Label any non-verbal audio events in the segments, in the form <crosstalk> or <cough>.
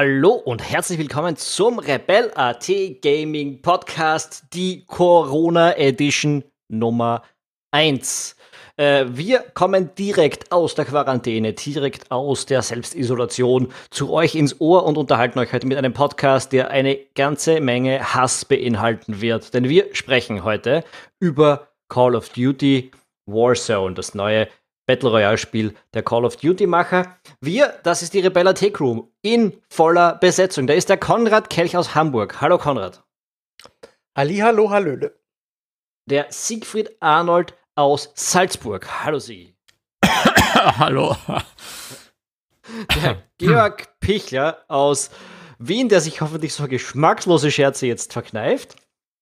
Hallo und herzlich willkommen zum Rebel AT Gaming Podcast, die Corona Edition Nummer 1. Äh, wir kommen direkt aus der Quarantäne, direkt aus der Selbstisolation zu euch ins Ohr und unterhalten euch heute mit einem Podcast, der eine ganze Menge Hass beinhalten wird. Denn wir sprechen heute über Call of Duty Warzone, das neue Battle Royale-Spiel der Call of Duty-Macher. Wir, das ist die Rebella Tech Room in voller Besetzung. Da ist der Konrad Kelch aus Hamburg. Hallo Konrad. Ali, hallo, hallöle. Der Siegfried Arnold aus Salzburg. Hallo Sie. <coughs> hallo. Der <coughs> Georg Pichler aus Wien, der sich hoffentlich so geschmackslose Scherze jetzt verkneift.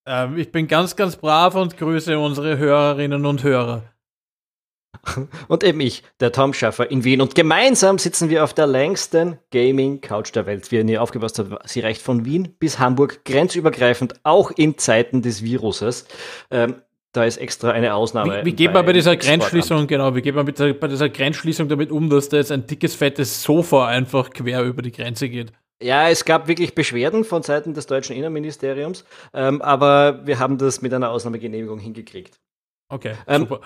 Ähm, ich bin ganz, ganz brav und grüße unsere Hörerinnen und Hörer. <laughs> und eben ich, der Tom Schaffer in Wien. Und gemeinsam sitzen wir auf der längsten Gaming-Couch der Welt. Wie ihr nie aufgepasst habt, sie reicht von Wien bis Hamburg, grenzübergreifend, auch in Zeiten des Viruses. Ähm, da ist extra eine Ausnahme. Wie, wie geht man bei dieser Grenzschließung, genau, wie geht man mit der, bei dieser Grenzschließung damit um, dass da jetzt ein dickes, fettes Sofa einfach quer über die Grenze geht? Ja, es gab wirklich Beschwerden von Seiten des deutschen Innenministeriums, ähm, aber wir haben das mit einer Ausnahmegenehmigung hingekriegt. Okay, ähm, super.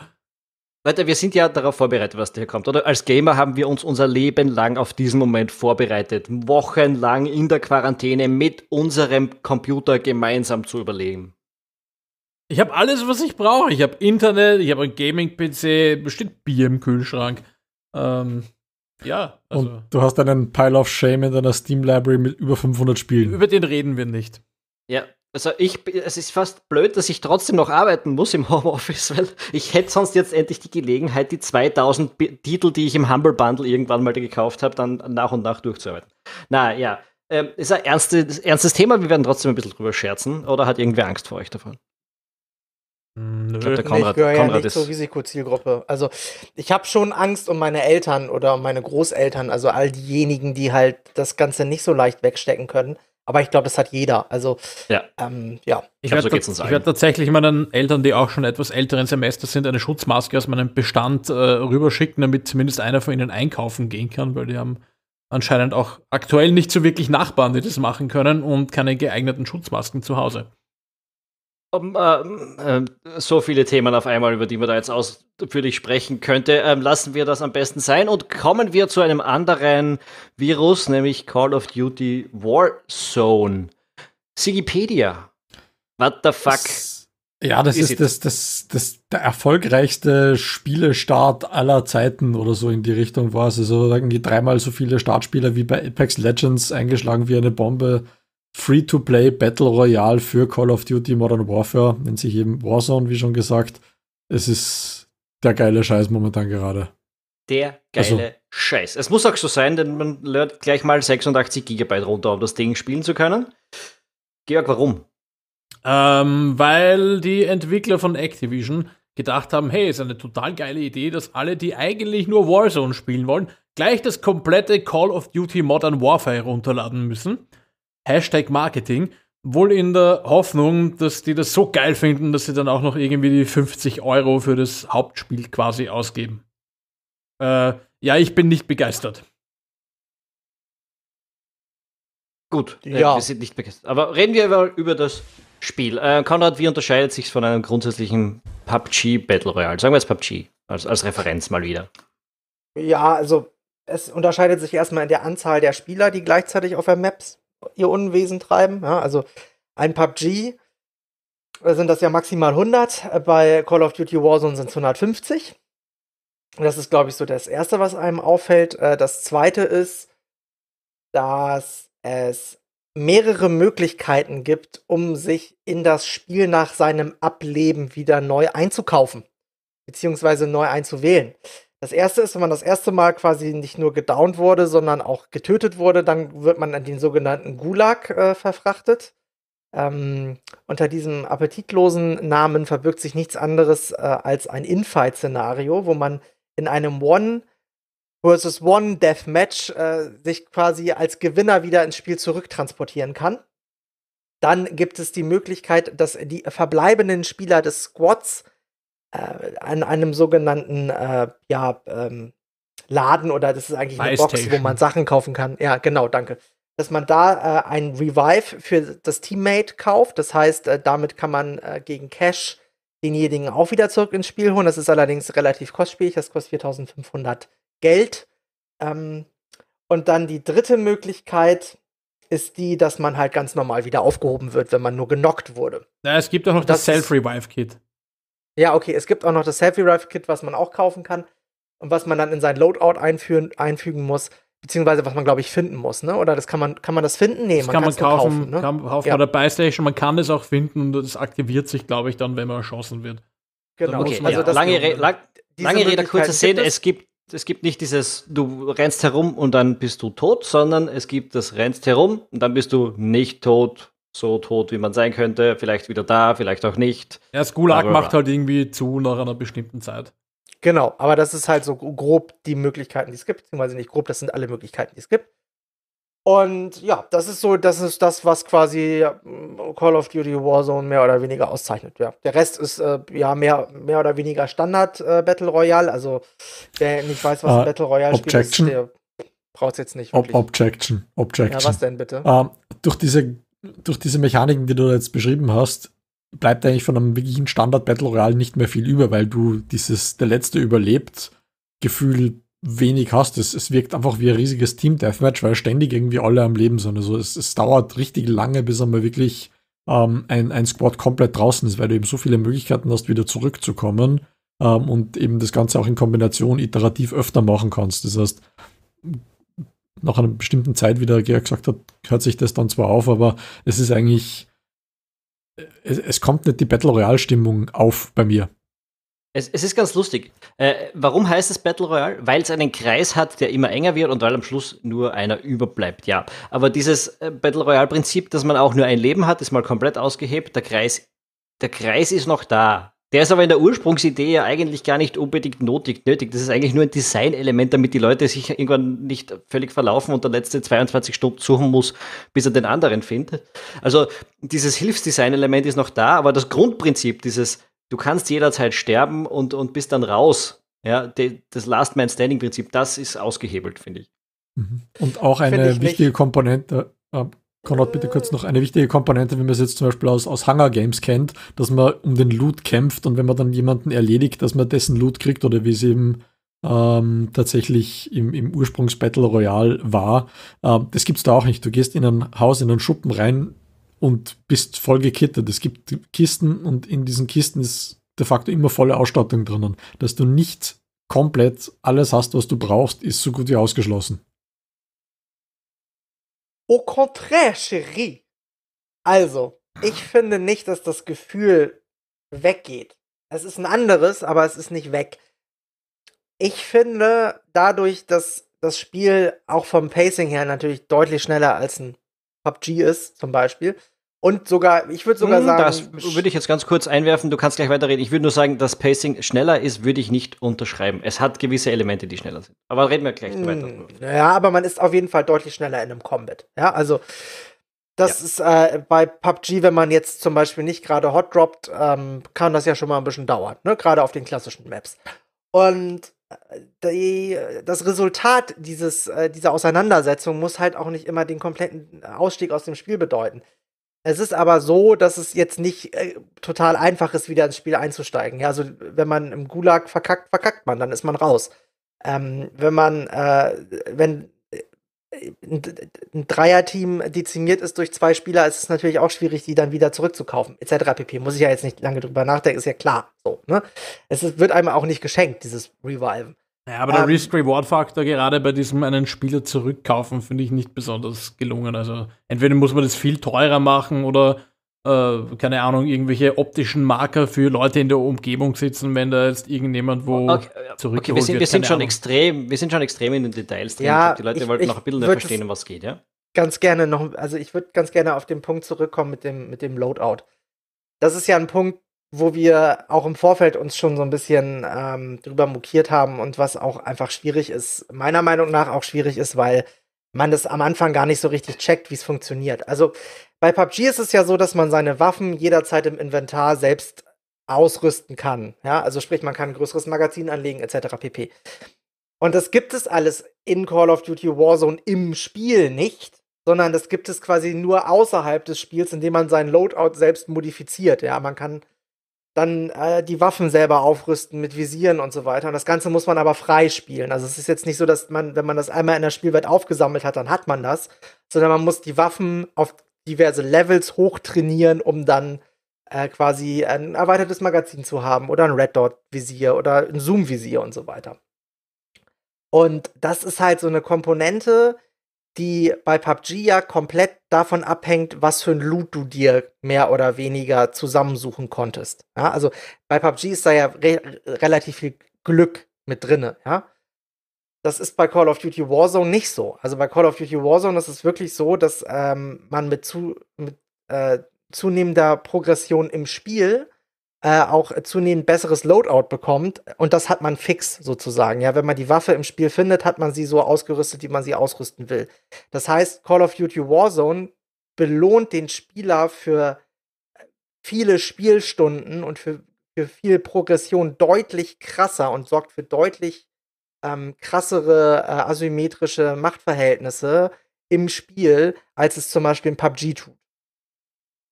Leute, wir sind ja darauf vorbereitet, was da hier kommt, oder? Als Gamer haben wir uns unser Leben lang auf diesen Moment vorbereitet, wochenlang in der Quarantäne mit unserem Computer gemeinsam zu überlegen. Ich habe alles, was ich brauche. Ich habe Internet, ich habe einen Gaming-PC, bestimmt Bier im Kühlschrank. Ähm, ja. Also. Und du hast einen Pile of Shame in deiner Steam-Library mit über 500 Spielen. Über den reden wir nicht. Ja, also ich, es ist fast blöd, dass ich trotzdem noch arbeiten muss im <laughs> Homeoffice, weil ich hätte sonst jetzt endlich die Gelegenheit, die 2000 B Titel, die ich im Humble Bundle irgendwann mal gekauft habe, dann nach und nach durchzuarbeiten. Na ja, ähm, ist ein ernstes, ernstes Thema, wir werden trotzdem ein bisschen drüber scherzen. Oder hat irgendwer Angst vor euch davon? Hm, ich glaube, der Konrad, nee, ich Konrad ja nicht ist. zur Risikozielgruppe. Also ich habe schon Angst um meine Eltern oder um meine Großeltern, also all diejenigen, die halt das Ganze nicht so leicht wegstecken können. Aber ich glaube, das hat jeder. Also ja. Ähm, ja. Ich, ich werde so werd tatsächlich meinen Eltern, die auch schon etwas älteren Semester sind, eine Schutzmaske aus meinem Bestand äh, rüberschicken, damit zumindest einer von ihnen einkaufen gehen kann, weil die haben anscheinend auch aktuell nicht so wirklich Nachbarn, die das machen können und keine geeigneten Schutzmasken zu Hause. Um, ähm, ähm, so viele Themen auf einmal, über die man da jetzt ausführlich sprechen könnte. Ähm, lassen wir das am besten sein und kommen wir zu einem anderen Virus, nämlich Call of Duty Warzone. Sigipedia. What the fuck? Das, ja, das ist, ist das, das, das, der erfolgreichste Spielestart aller Zeiten oder so in die Richtung war es. Also irgendwie dreimal so viele Startspieler wie bei Apex Legends eingeschlagen wie eine Bombe. Free-to-Play Battle Royale für Call of Duty Modern Warfare, nennt sich eben Warzone, wie schon gesagt. Es ist der geile Scheiß momentan gerade. Der also geile also, Scheiß. Es muss auch so sein, denn man lernt gleich mal 86 GB runter, um das Ding spielen zu können. Georg, warum? Ähm, weil die Entwickler von Activision gedacht haben, hey, ist eine total geile Idee, dass alle, die eigentlich nur Warzone spielen wollen, gleich das komplette Call of Duty Modern Warfare runterladen müssen. Hashtag Marketing, wohl in der Hoffnung, dass die das so geil finden, dass sie dann auch noch irgendwie die 50 Euro für das Hauptspiel quasi ausgeben. Äh, ja, ich bin nicht begeistert. Gut, äh, ja. Äh, wir sind nicht begeistert. Aber reden wir über, über das Spiel. Äh, Konrad, wie unterscheidet sich von einem grundsätzlichen PUBG Battle Royale? Sagen wir es PUBG als, als Referenz mal wieder. Ja, also es unterscheidet sich erstmal in der Anzahl der Spieler, die gleichzeitig auf der Maps ihr Unwesen treiben. Ja, also ein PUBG sind das ja maximal 100, bei Call of Duty Warzone sind es 150. Das ist, glaube ich, so das Erste, was einem auffällt. Äh, das Zweite ist, dass es mehrere Möglichkeiten gibt, um sich in das Spiel nach seinem Ableben wieder neu einzukaufen, beziehungsweise neu einzuwählen. Das erste ist, wenn man das erste Mal quasi nicht nur gedownt wurde, sondern auch getötet wurde, dann wird man an den sogenannten Gulag äh, verfrachtet. Ähm, unter diesem appetitlosen Namen verbirgt sich nichts anderes äh, als ein Infight-Szenario, wo man in einem One versus One Deathmatch äh, sich quasi als Gewinner wieder ins Spiel zurücktransportieren kann. Dann gibt es die Möglichkeit, dass die verbleibenden Spieler des Squads äh, an einem sogenannten äh, ja, ähm, Laden oder das ist eigentlich eine Box, wo man Sachen kaufen kann. Ja, genau, danke. Dass man da äh, ein Revive für das Teammate kauft. Das heißt, äh, damit kann man äh, gegen Cash denjenigen auch wieder zurück ins Spiel holen. Das ist allerdings relativ kostspielig. Das kostet 4500 Geld. Ähm, und dann die dritte Möglichkeit, ist die, dass man halt ganz normal wieder aufgehoben wird, wenn man nur genockt wurde. Ja, es gibt auch noch das, das Self-Revive-Kit. Ja, okay, es gibt auch noch das Selfie Rifle Kit, was man auch kaufen kann und was man dann in sein Loadout einführen, einfügen muss, beziehungsweise was man, glaube ich, finden muss, ne? Oder das kann man, kann man das finden? Nee, das man kann man kaufen, kaufen, ne? kann man kaufen ja. oder Playstation, man kann es auch finden und das aktiviert sich, glaube ich, dann, wenn man erschossen wird. Genau. Okay, also ja. lange, Re lang lange Rede, kurze Szene. es gibt es gibt nicht dieses, du rennst herum und dann bist du tot, sondern es gibt das rennst herum und dann bist du nicht tot, so tot, wie man sein könnte. Vielleicht wieder da, vielleicht auch nicht. Ja, Gulag macht halt irgendwie zu nach einer bestimmten Zeit. Genau, aber das ist halt so grob die Möglichkeiten, die es gibt. Beziehungsweise nicht grob, das sind alle Möglichkeiten, die es gibt. Und ja, das ist so, das ist das, was quasi äh, Call of Duty Warzone mehr oder weniger auszeichnet. Ja. Der Rest ist äh, ja mehr, mehr oder weniger Standard äh, Battle Royale. Also wer nicht weiß, was uh, ein ah, Battle Royale Objection. Spiel ist, der braucht es jetzt nicht. Ob Objection. Objection. Ja, was denn bitte? Uh, durch diese durch diese Mechaniken, die du da jetzt beschrieben hast, bleibt eigentlich von einem wirklichen Standard Battle Royale nicht mehr viel über, weil du dieses der letzte überlebt Gefühl wenig hast. Es, es wirkt einfach wie ein riesiges Team Deathmatch, weil ständig irgendwie alle am Leben sind. Also es, es dauert richtig lange, bis einmal wirklich ähm, ein, ein Squad komplett draußen ist, weil du eben so viele Möglichkeiten hast, wieder zurückzukommen ähm, und eben das Ganze auch in Kombination iterativ öfter machen kannst. Das heißt, nach einer bestimmten Zeit, wie der Georg gesagt hat, hört sich das dann zwar auf, aber es ist eigentlich, es, es kommt nicht die Battle Royale-Stimmung auf bei mir. Es, es, ist ganz lustig. Äh, warum heißt es Battle Royale? Weil es einen Kreis hat, der immer enger wird und weil am Schluss nur einer überbleibt, ja. Aber dieses äh, Battle Royale-Prinzip, dass man auch nur ein Leben hat, ist mal komplett ausgehebt. Der Kreis, der Kreis ist noch da. Der ist aber in der Ursprungsidee ja eigentlich gar nicht unbedingt notig, nötig. Das ist eigentlich nur ein Designelement, damit die Leute sich irgendwann nicht völlig verlaufen und der letzte 22 Stunden suchen muss, bis er den anderen findet. Also dieses Hilfsdesign-Element ist noch da, aber das Grundprinzip, dieses du kannst jederzeit sterben und, und bist dann raus, ja, de, das Last Man Standing Prinzip, das ist ausgehebelt, finde ich. Mhm. Und auch eine wichtige nicht. Komponente. Äh, Konrad, bitte kurz noch eine wichtige Komponente, wenn man es jetzt zum Beispiel aus, aus Hunger Games kennt, dass man um den Loot kämpft und wenn man dann jemanden erledigt, dass man dessen Loot kriegt oder wie es eben ähm, tatsächlich im, im Ursprungs Battle Royale war. Ähm, das es da auch nicht. Du gehst in ein Haus, in einen Schuppen rein und bist voll gekittet. Es gibt Kisten und in diesen Kisten ist de facto immer volle Ausstattung drinnen. Dass du nicht komplett alles hast, was du brauchst, ist so gut wie ausgeschlossen. Au contraire, chérie. Also, ich finde nicht, dass das Gefühl weggeht. Es ist ein anderes, aber es ist nicht weg. Ich finde, dadurch, dass das Spiel auch vom Pacing her natürlich deutlich schneller als ein PUBG ist, zum Beispiel, und sogar, ich würde sogar hm, sagen. Das würde ich jetzt ganz kurz einwerfen, du kannst gleich weiterreden. Ich würde nur sagen, dass Pacing schneller ist, würde ich nicht unterschreiben. Es hat gewisse Elemente, die schneller sind. Aber reden wir gleich weiter. Hm, ja, aber man ist auf jeden Fall deutlich schneller in einem Combat. Ja, also das ja. ist äh, bei PUBG, wenn man jetzt zum Beispiel nicht gerade hot droppt, ähm, kann das ja schon mal ein bisschen dauern, ne? Gerade auf den klassischen Maps. Und äh, die, das Resultat dieses, äh, dieser Auseinandersetzung muss halt auch nicht immer den kompletten äh, Ausstieg aus dem Spiel bedeuten. Es ist aber so, dass es jetzt nicht äh, total einfach ist, wieder ins Spiel einzusteigen. Ja, also wenn man im Gulag verkackt, verkackt man, dann ist man raus. Ähm, wenn man, äh, wenn äh, ein, ein Dreierteam dezimiert ist durch zwei Spieler, ist es natürlich auch schwierig, die dann wieder zurückzukaufen, etc. pp. Muss ich ja jetzt nicht lange drüber nachdenken, ist ja klar. So, ne? Es ist, wird einem auch nicht geschenkt, dieses Reviven. Ja, aber der ähm, Risk-Reward-Faktor gerade bei diesem einen Spieler zurückkaufen finde ich nicht besonders gelungen. Also entweder muss man das viel teurer machen oder äh, keine Ahnung, irgendwelche optischen Marker für Leute in der Umgebung sitzen, wenn da jetzt irgendjemand wo okay, okay wir sind, wir sind schon extrem, wir sind schon extrem in den Details drin. Ja, glaub, die Leute ich, wollten ich noch ein bisschen verstehen, um was geht, ja? Ganz gerne noch, also ich würde ganz gerne auf den Punkt zurückkommen mit dem, mit dem Loadout. Das ist ja ein Punkt, wo wir auch im Vorfeld uns schon so ein bisschen ähm, drüber mokiert haben und was auch einfach schwierig ist, meiner Meinung nach auch schwierig ist, weil man das am Anfang gar nicht so richtig checkt, wie es funktioniert. Also bei PUBG ist es ja so, dass man seine Waffen jederzeit im Inventar selbst ausrüsten kann. Ja, also sprich, man kann ein größeres Magazin anlegen, etc. pp. Und das gibt es alles in Call of Duty Warzone im Spiel nicht, sondern das gibt es quasi nur außerhalb des Spiels, indem man sein Loadout selbst modifiziert. Ja, man kann dann äh, die Waffen selber aufrüsten mit Visieren und so weiter. Und das Ganze muss man aber frei spielen. Also es ist jetzt nicht so, dass man, wenn man das einmal in der Spielwelt aufgesammelt hat, dann hat man das, sondern man muss die Waffen auf diverse Levels hochtrainieren, um dann äh, quasi ein erweitertes Magazin zu haben oder ein Red Dot Visier oder ein Zoom Visier und so weiter. Und das ist halt so eine Komponente, die bei PUBG ja komplett davon abhängt, was für ein Loot du dir mehr oder weniger zusammensuchen konntest. Ja, also bei PUBG ist da ja re relativ viel Glück mit drinne, ja. Das ist bei Call of Duty Warzone nicht so. Also bei Call of Duty Warzone ist es wirklich so, dass ähm, man mit, zu, mit äh, zunehmender Progression im Spiel äh, auch zunehmend besseres Loadout bekommt und das hat man fix sozusagen. Ja, wenn man die Waffe im Spiel findet, hat man sie so ausgerüstet, wie man sie ausrüsten will. Das heißt, Call of Duty Warzone belohnt den Spieler für äh, viele Spielstunden und für, für viel Progression deutlich krasser und sorgt für deutlich ähm, krassere äh, asymmetrische Machtverhältnisse im Spiel, als es zum Beispiel in PUBG tut.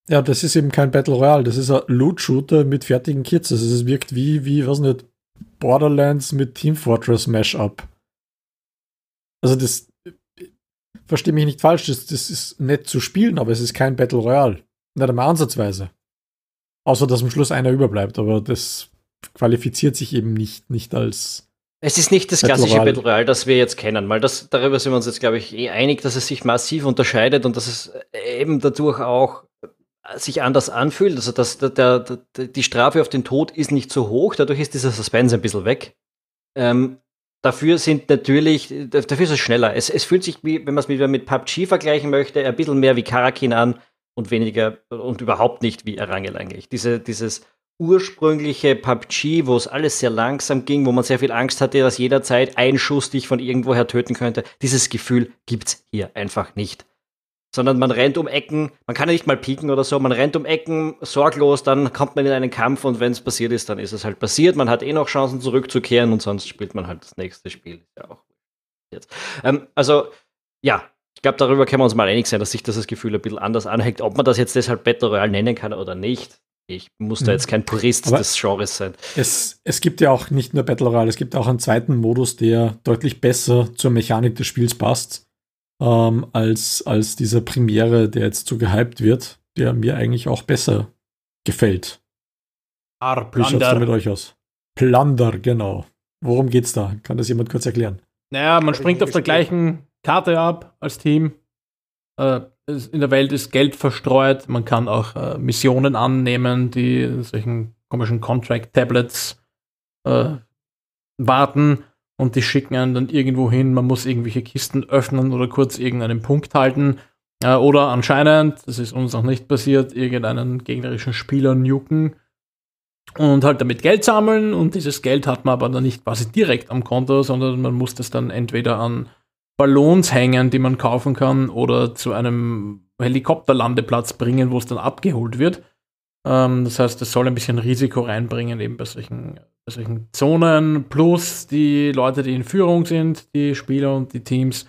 Ja, das ist eben kein Battle Royale, das ist ein Loot-Shooter mit fertigen Kits. Also es wirkt wie, wie, weiß nicht, Borderlands mit Team Fortress Mashup. Also das, verstehe mich nicht falsch, das, das ist nett zu spielen, aber es ist kein Battle Royale. Nicht einmal ansatzweise. Außer, dass am Schluss einer überbleibt, aber das qualifiziert sich eben nicht, nicht als. Es ist nicht das klassische Battle Royale, Battle Royale das wir jetzt kennen, weil das, darüber sind wir uns jetzt, glaube ich, eh einig, dass es sich massiv unterscheidet und dass es eben dadurch auch sich anders anfühlt. Also das, der, der, die Strafe auf den Tod ist nicht so hoch, dadurch ist dieser Suspense ein bisschen weg. Ähm, dafür sind natürlich, dafür ist es schneller. Es, es fühlt sich, wie, wenn man es wieder mit PUBG vergleichen möchte, ein bisschen mehr wie Karakin an und weniger und überhaupt nicht wie Erangel eigentlich. Diese, dieses ursprüngliche PUBG, wo es alles sehr langsam ging, wo man sehr viel Angst hatte, dass jederzeit ein Schuss dich von irgendwoher töten könnte, dieses Gefühl gibt es hier einfach nicht sondern man rennt um Ecken, man kann ja nicht mal pieken oder so, man rennt um Ecken sorglos, dann kommt man in einen Kampf und wenn es passiert ist, dann ist es halt passiert. Man hat eh noch Chancen zurückzukehren und sonst spielt man halt das nächste Spiel. Ja, auch jetzt. Ähm, also, ja, ich glaube, darüber können wir uns mal einig sein, dass sich das, das Gefühl ein bisschen anders anhängt. Ob man das jetzt deshalb Battle Royale nennen kann oder nicht, ich muss da mhm. jetzt kein Purist Aber des Genres sein. Es, es gibt ja auch nicht nur Battle Royale, es gibt auch einen zweiten Modus, der deutlich besser zur Mechanik des Spiels passt ähm, als, als dieser Premiere, der jetzt zu gehypt wird, der mir eigentlich auch besser gefällt. Ar, Wie schaut es mit euch aus? Plunder, genau. Worum geht's da? Kann das jemand kurz erklären? Naja, man springt auf der gleichen Karte ab als Team. Äh, in der Welt ist Geld verstreut. Man kann auch äh, Missionen annehmen, die solchen komischen Contract-Tablets äh, warten und die schicken einen dann irgendwo hin, man muss irgendwelche Kisten öffnen oder kurz irgendeinen Punkt halten äh, oder anscheinend, das ist uns noch nicht passiert, irgendeinen gegnerischen Spieler nuken und halt damit Geld sammeln und dieses Geld hat man aber dann nicht quasi direkt am Konto, sondern man muss das dann entweder an Ballons hängen, die man kaufen kann oder zu einem Helikopterlandeplatz bringen, wo es dann abgeholt wird. Ähm, das heißt, es soll ein bisschen Risiko reinbringen eben bei solchen solchen Zonen, plus die Leute, die in Führung sind, die Spieler und die Teams,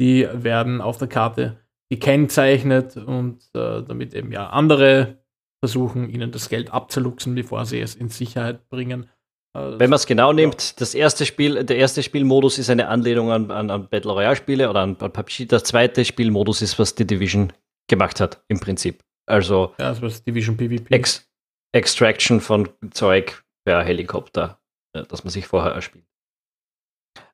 die werden auf der Karte gekennzeichnet und äh, damit eben ja andere versuchen, ihnen das Geld abzuluxen, bevor sie es in Sicherheit bringen. Äh, Wenn man es genau ja. nimmt, das erste Spiel, der erste Spielmodus ist eine Anlehnung an, an, an Battle Royale Spiele oder an, an PUBG. Der zweite Spielmodus ist, was die Division gemacht hat, im Prinzip. Also, ja, also was Division PvP. Ex Extraction von Zeug, per Helikopter, äh, das man sich vorher erspielt.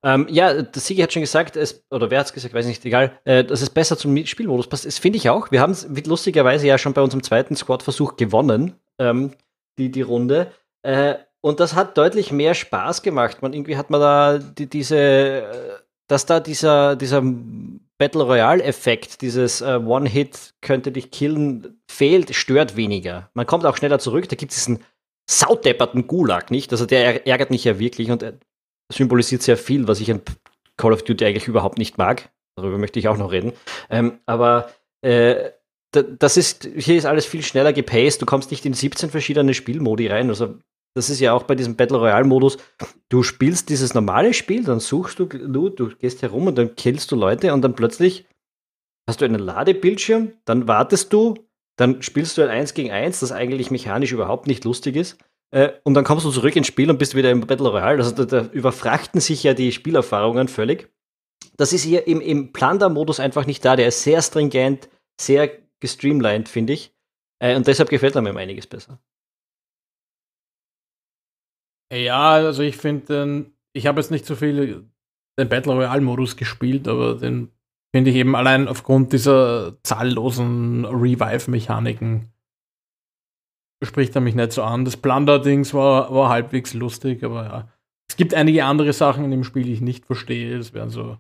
Ähm, ja, der Sigi hat schon gesagt, es, oder wer hat es gesagt, weiß nicht, egal, äh, dass es besser zum Spielmodus passt. Das finde ich auch. Wir haben es lustigerweise ja schon bei unserem zweiten Squad-Versuch gewonnen, ähm, die, die Runde. Äh, und das hat deutlich mehr Spaß gemacht. Man, irgendwie hat man da die, diese, äh, dass da dieser, dieser Battle Royale-Effekt, dieses äh, One-Hit könnte dich killen, fehlt, stört weniger. Man kommt auch schneller zurück. Da gibt es diesen saudepperten Gulag, nicht? Also der ärgert mich ja wirklich und äh, symbolisiert sehr viel, was ich an Call of Duty eigentlich überhaupt nicht mag. Darüber möchte ich auch noch reden. Ähm, aber äh, das ist, hier ist alles viel schneller gepaced. Du kommst nicht in 17 verschiedene Spielmodi rein. Also, das ist ja auch bei diesem Battle Royale-Modus. Du spielst dieses normale Spiel, dann suchst du Loot, du gehst herum und dann killst du Leute und dann plötzlich hast du einen Ladebildschirm, dann wartest du, dann spielst du ein 1 gegen 1, das eigentlich mechanisch überhaupt nicht lustig ist. Äh, und dann kommst du zurück ins Spiel und bist wieder im Battle Royale. Also da, da überfrachten sich ja die Spielerfahrungen völlig. Das ist hier im, im Plunder-Modus einfach nicht da. Der ist sehr stringent, sehr gestreamlined, finde ich. Äh, und deshalb gefällt er mir einiges besser. Ja, also ich finde, ich habe jetzt nicht so viel den Battle Royale-Modus gespielt, aber den finde ich eben allein aufgrund dieser zahllosen Revive-Mechaniken spricht er mich nicht so an. Das Plunder-Dings war, war halbwegs lustig, aber ja. Es gibt einige andere Sachen in dem Spiel, die ich nicht verstehe. Es wären so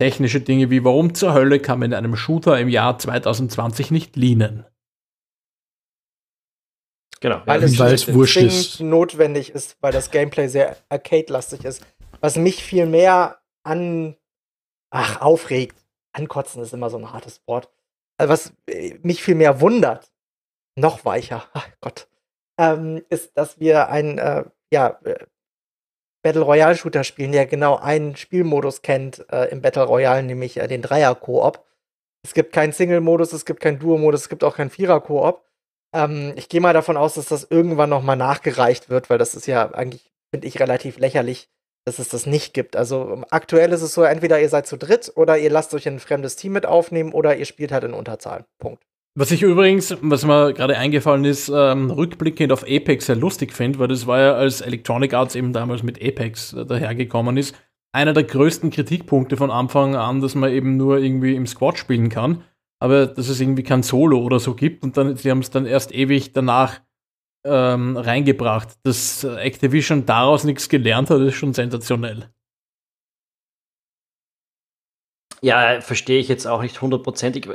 technische Dinge wie, warum zur Hölle kann man in einem Shooter im Jahr 2020 nicht leanen? Genau. Alles, weil es wurscht ist. notwendig ist, weil das Gameplay sehr arcade-lastig ist. Was mich viel mehr an ach, aufregt, ankotzen ist immer so ein hartes Wort. Äh, was äh, mich viel mehr wundert, noch weicher, <laughs> ach Gott, ähm, ist, dass wir ein äh, ja, äh, Battle Royale Shooter spielen, der genau einen Spielmodus kennt äh, im Battle Royale, nämlich äh, den Dreier-Koop. Es gibt keinen Single-Modus, es gibt keinen Duo-Modus, es gibt auch keinen Vierer-Koop. Ähm, ich gehe mal davon aus, dass das irgendwann nochmal nachgereicht wird, weil das ist ja eigentlich, finde ich, relativ lächerlich, dass es das nicht gibt. Also ähm, aktuell ist es so, entweder ihr seid zu dritt oder ihr lasst euch ein fremdes Team mit aufnehmen oder ihr spielt halt in Unterzahl. Punkt. Was ich übrigens, was mir gerade eingefallen ist, ähm, rückblickend auf Apex sehr lustig finde, weil das war ja, als Electronic Arts eben damals mit Apex äh, dahergekommen ist, einer der größten Kritikpunkte von Anfang an, dass man eben nur irgendwie im Squad spielen kann, aber dass es irgendwie kein Solo oder so gibt und dann, sie haben es dann erst ewig danach ähm, reingebracht. Dass Activision daraus nichts gelernt hat, ist schon sensationell. Ja, verstehe ich jetzt auch nicht hundertprozentig.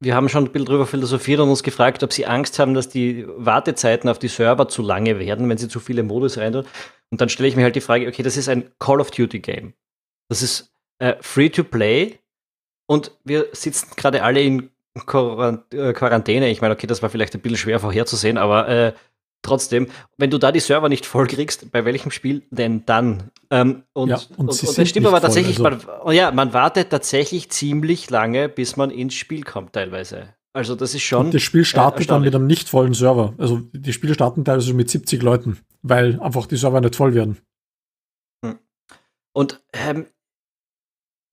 Wir haben schon ein bisschen drüber philosophiert und uns gefragt, ob sie Angst haben, dass die Wartezeiten auf die Server zu lange werden, wenn sie zu viele Modus reintun. Und dann stelle ich mir halt die Frage, okay, das ist ein Call of Duty Game. Das ist äh, free to play und wir sitzen gerade alle in äh, Quarantäne, ich meine, okay, das war vielleicht ein bisschen schwer vorherzusehen, aber äh, trotzdem, wenn du da die Server nicht voll kriegst, bei welchem Spiel denn dann? Ähm, und, ja, und, und, und das stimmt aber voll, also. man, ja, man wartet tatsächlich ziemlich lange, bis man ins Spiel kommt teilweise. Also das ist schon. Und das Spiel äh, startet äh, dann mit einem nicht vollen Server. Also die Spiele starten teilweise mit 70 Leuten, weil einfach die Server nicht voll werden. Hm. Und ähm,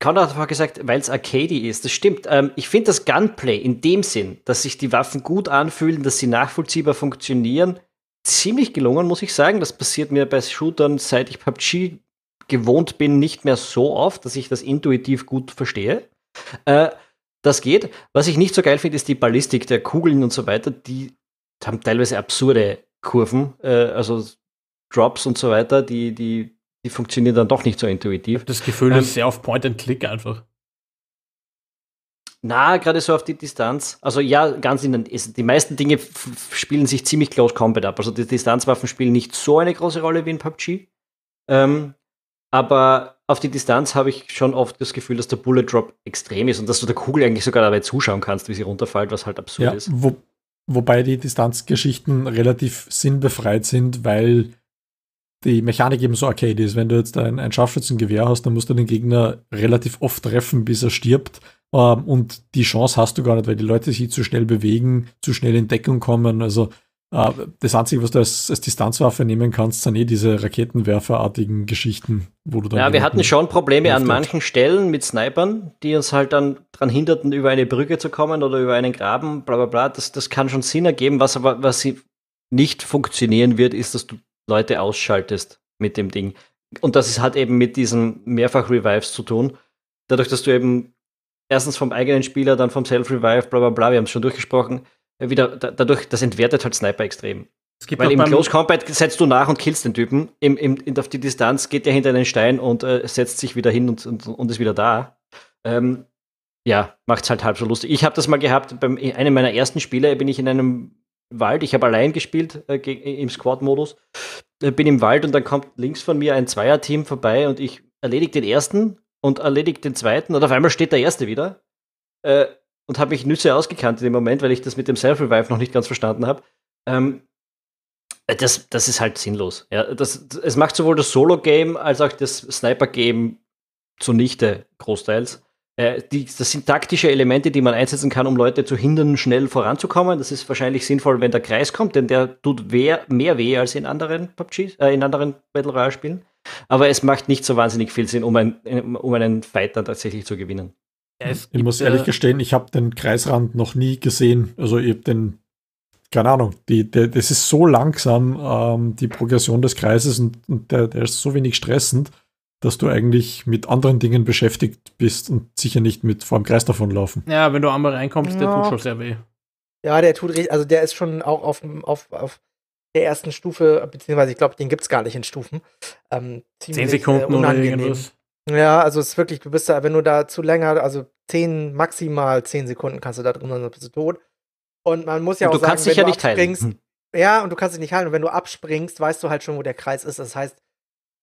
Conrad hat gesagt, weil es Arcady ist. Das stimmt. Ähm, ich finde das Gunplay in dem Sinn, dass sich die Waffen gut anfühlen, dass sie nachvollziehbar funktionieren, ziemlich gelungen, muss ich sagen. Das passiert mir bei Shootern, seit ich PUBG gewohnt bin, nicht mehr so oft, dass ich das intuitiv gut verstehe. Äh, das geht. Was ich nicht so geil finde, ist die Ballistik der Kugeln und so weiter. Die haben teilweise absurde Kurven, äh, also Drops und so weiter, die, die die funktionieren dann doch nicht so intuitiv. das Gefühl, ähm, ist sehr auf Point and Click einfach. Na, gerade so auf die Distanz. Also ja, ganz in den, die meisten Dinge spielen sich ziemlich close combat ab. Also die Distanzwaffen spielen nicht so eine große Rolle wie in PUBG. Ähm, aber auf die Distanz habe ich schon oft das Gefühl, dass der Bullet Drop extrem ist und dass du der Kugel eigentlich sogar dabei zuschauen kannst, wie sie runterfällt, was halt absurd ja, ist. Wo, wobei die Distanzgeschichten relativ sinnbefreit sind, weil die Mechanik eben so arcade ist. Wenn du jetzt ein, ein Scharfschützengewehr hast, dann musst du den Gegner relativ oft treffen, bis er stirbt. Ähm, und die Chance hast du gar nicht, weil die Leute sich zu schnell bewegen, zu schnell in Deckung kommen. Also äh, das Einzige, was du als, als, Distanzwaffe nehmen kannst, sind eh diese Raketenwerferartigen Geschichten, wo du dann. Ja, wir hatten schon Probleme an manchen Stellen mit Snipern, die uns halt dann daran hinderten, über eine Brücke zu kommen oder über einen Graben, bla bla bla. Das, das kann schon Sinn ergeben, was aber, was sie nicht funktionieren wird, ist, dass du Leute ausschaltest mit dem Ding. Und das ist, hat eben mit diesen Mehrfach-Revives zu tun. Dadurch, dass du eben erstens vom eigenen Spieler, dann vom Self-Revive, bla bla bla, wir haben es schon durchgesprochen, äh, wieder da, dadurch, das entwertet halt Sniper extrem. Weil im Close Combat setzt du nach und killst den Typen. Im, im, auf die Distanz geht der hinter einen Stein und äh, setzt sich wieder hin und, und, und ist wieder da. Ähm, ja, macht's halt halb so lustig. Ich habe das mal gehabt, bei einem meiner ersten Spiele bin ich in einem Wald. Ich habe allein gespielt äh, im Squad-Modus. Äh, bin im Wald und dann kommt links von mir ein Zweierteam vorbei und ich erledige den ersten und erledige den zweiten und auf einmal steht der erste wieder. Äh, und habe mich Nüsse ausgekannt in dem Moment, weil ich das mit dem Self-Revive noch nicht ganz verstanden habe. Ähm, äh, das, das ist halt sinnlos. Ja, das, das, es macht sowohl das Solo-Game als auch das Sniper-Game zunichte, großteils. Äh, die, das sind taktische Elemente, die man einsetzen kann, um Leute zu hindern, schnell voranzukommen. Das ist wahrscheinlich sinnvoll, wenn der Kreis kommt, denn der tut weh, mehr weh als in anderen PUBG, äh, in anderen Battle Royale Spielen. Aber es macht nicht so wahnsinnig viel Sinn, um, ein, ähm, um einen Fight dann tatsächlich zu gewinnen. Ja, gibt, ich muss ehrlich äh, gestehen, ich habe den Kreisrand noch nie gesehen. Also ich habe den, keine Ahnung, die, der, das ist so langsam, ähm, die Progression des Kreises und, und der, der, ist so wenig stressend dass du eigentlich mit anderen Dingen beschäftigt bist und sicher nicht mit vor dem Kreis davonlaufen. Ja, wenn du einmal reinkommst, ja. der tut schon sehr weh. Ja, der tut richtig, also der ist schon auch auf, auf, auf der ersten Stufe, beziehungsweise ich glaube, den gibt es gar nicht in Stufen. Ähm, zehn Sekunden äh, oder irgendwas. Ja, also es ist wirklich, du bist da, wenn du da zu länger, also zehn, maximal zehn Sekunden kannst du da drin, dann bist du tot. Und man muss ja und auch du sagen, kannst wenn dich ja du nicht abspringst, heilen. Hm. ja, und du kannst dich nicht halten. Und wenn du abspringst, weißt du halt schon, wo der Kreis ist. Das heißt,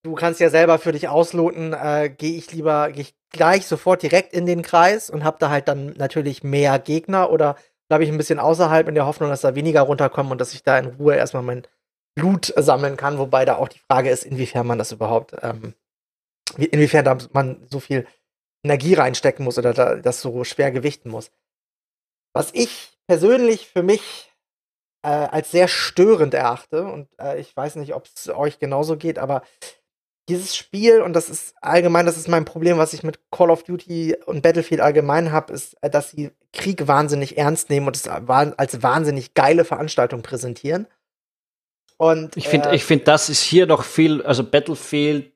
du kannst ja selber für dich ausloten, äh, gehe ich lieber, gehe ich gleich sofort direkt in den Kreis und habe da halt dann natürlich mehr Gegner oder bleibe ich ein bisschen außerhalb in der Hoffnung, dass da weniger runterkommen und dass ich da in Ruhe erstmal mein Loot sammeln kann, wobei da auch die Frage ist, inwiefern man das überhaupt, ähm, inwiefern da man so viel Energie reinstecken muss oder da, das so schwer gewichten muss. Was ich persönlich für mich äh, als sehr störend erachte, und äh, ich weiß nicht, ob es euch genauso geht, aber dieses Spiel, und das ist allgemein, das ist mein Problem, was ich mit Call of Duty und Battlefield allgemein habe, ist, äh, dass sie Krieg wahnsinnig ernst nehmen und es als wahnsinnig geile Veranstaltung präsentieren. Und, ich finde, äh, find, das ist hier noch viel, also Battlefield,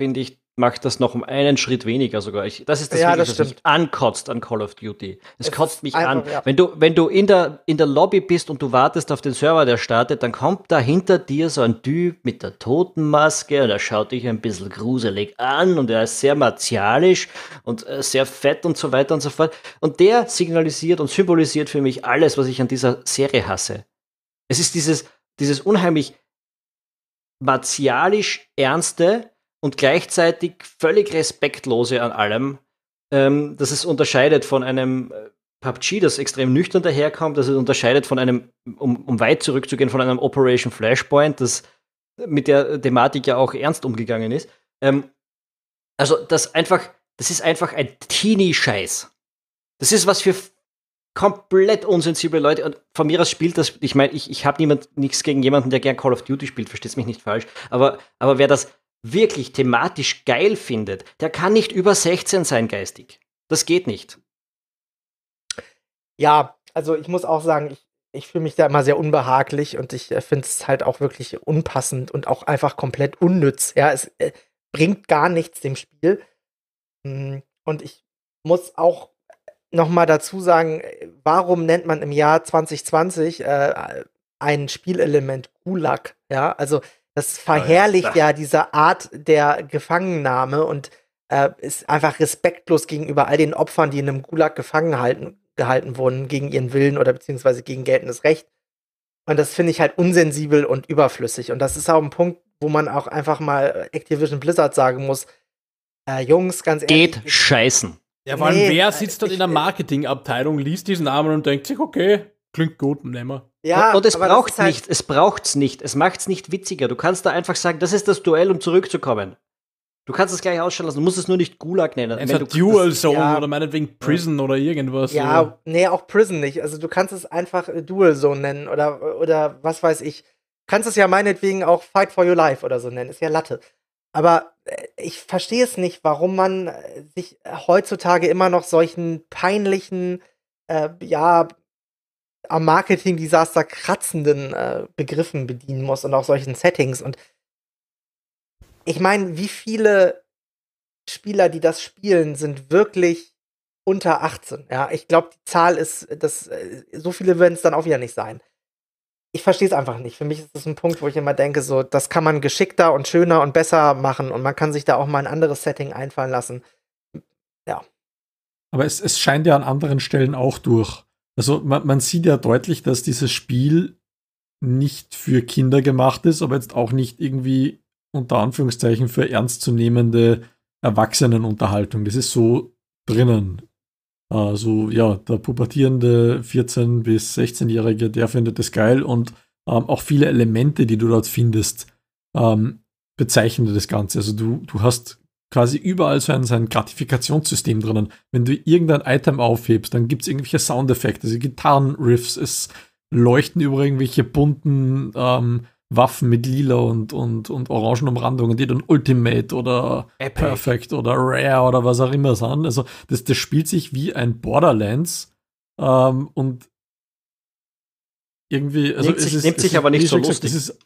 finde ich, macht das noch um einen Schritt weniger sogar. Ich, das ist das, ja, wirklich, das was mich ankotzt an Call of Duty. Es, es kotzt mich einfach, an. Ja. Wenn du, wenn du in, der, in der Lobby bist und du wartest auf den Server, der startet, dann kommt da hinter dir so ein Typ mit der Totenmaske und er schaut dich ein bisschen gruselig an und er ist sehr martialisch und äh, sehr fett und so weiter und so fort. Und der signalisiert und symbolisiert für mich alles, was ich an dieser Serie hasse. Es ist dieses, dieses unheimlich martialisch Ernste, und gleichzeitig völlig respektlose an allem, ähm, dass es unterscheidet von einem äh, PUBG, das extrem nüchtern daherkommt, dass es unterscheidet von einem, um, um weit zurückzugehen, von einem Operation Flashpoint, das mit der Thematik ja auch ernst umgegangen ist. Ähm, also das einfach, das ist einfach ein Teenie-Scheiß. Das ist was für komplett unsensible Leute und von mir aus spielt das, ich meine, ich, ich habe niemand nichts gegen jemanden, der gern Call of Duty spielt, versteht's mich nicht falsch, aber, aber wer das wirklich thematisch geil findet, der kann nicht über 16 sein geistig. Das geht nicht. Ja, also ich muss auch sagen, ich, ich fühle mich da immer sehr unbehaglich und ich äh, finde es halt auch wirklich unpassend und auch einfach komplett unnütz. Ja, es äh, bringt gar nichts dem Spiel. Hm, und ich muss auch nochmal dazu sagen, äh, warum nennt man im Jahr 2020 äh, ein Spielelement Gulag? Ja, also das ah, verherrlicht ja, ja diese Art der Gefangennahme und äh, ist einfach respektlos gegenüber all den Opfern, die in einem Gulag gefangen halten, gehalten wurden, gegen ihren Willen oder beziehungsweise gegen geltendes Recht. Und das finde ich halt unsensibel und überflüssig. Und das ist auch ein Punkt, wo man auch einfach mal Activision Blizzard sagen muss, äh, Jungs, ganz ehrlich. Geht scheißen. Ja, weil nee, wer äh, sitzt dort in der Marketingabteilung, liest diesen Namen und denkt sich, okay, klingt gut, nehmen wir. Ja, und es braucht halt nicht, es braucht's nicht, es macht's nicht witziger. Du kannst da einfach sagen, das ist das Duell, um zurückzukommen. Du kannst es gleich ausschauen lassen, du musst es nur nicht Gulag nennen. Es du, Dual Zone ja. oder meinetwegen Prison ja. oder irgendwas. Ja, oder. nee, auch Prison nicht. Also du kannst es einfach äh, Dual Zone nennen oder, oder was weiß ich. Du kannst es ja meinetwegen auch Fight for Your Life oder so nennen, ist ja Latte. Aber äh, ich verstehe es nicht, warum man äh, sich heutzutage immer noch solchen peinlichen, äh, ja, am Marketing-Desaster kratzenden äh, Begriffen bedienen muss und auch solchen Settings. Und ich meine, wie viele Spieler, die das spielen, sind wirklich unter 18. Ja, ich glaube, die Zahl ist, das, äh, so viele werden es dann auch wieder nicht sein. Ich verstehe es einfach nicht. Für mich ist das ein Punkt, wo ich immer denke, so, das kann man geschickter und schöner und besser machen und man kann sich da auch mal ein anderes Setting einfallen lassen. Ja. Aber es, es scheint ja an anderen Stellen auch durch. Also man, man sieht ja deutlich, dass dieses Spiel nicht für Kinder gemacht ist, aber jetzt auch nicht irgendwie unter Anführungszeichen für ernstzunehmende Erwachsenenunterhaltung. Das ist so drinnen. Also ja, der pubertierende 14- bis 16-Jährige, der findet das geil und ähm, auch viele Elemente, die du dort findest, ähm, bezeichnen das Ganze. Also du, du hast quasi überall so ein, so ein Gratifikationssystem drinnen. Wenn du irgendein Item aufhebst, dann gibt es irgendwelche Soundeffekte, also Gitarrenriffs, es leuchten über irgendwelche bunten ähm, Waffen mit lila und, und, und orangen Umrandungen, die dann Ultimate oder Epic. Perfect oder Rare oder was auch immer sind. Also das, das spielt sich wie ein Borderlands ähm, und irgendwie. Also nimmt sich, ist, nimmt sich aber nicht so gesagt, lustig. Es ist